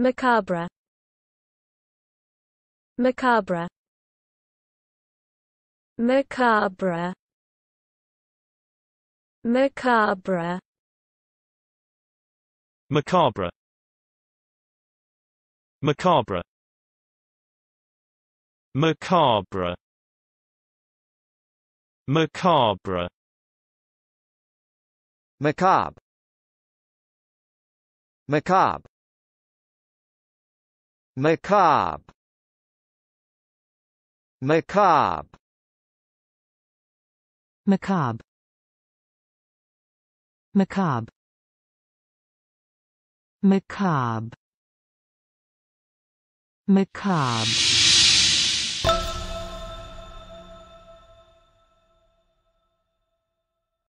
Macabre. Macabre. Macabre. Macabre. Macabre. Macabre. Macabre. Macabre. Macabre. Macabre macabre macabre macabre macabre macabre macabre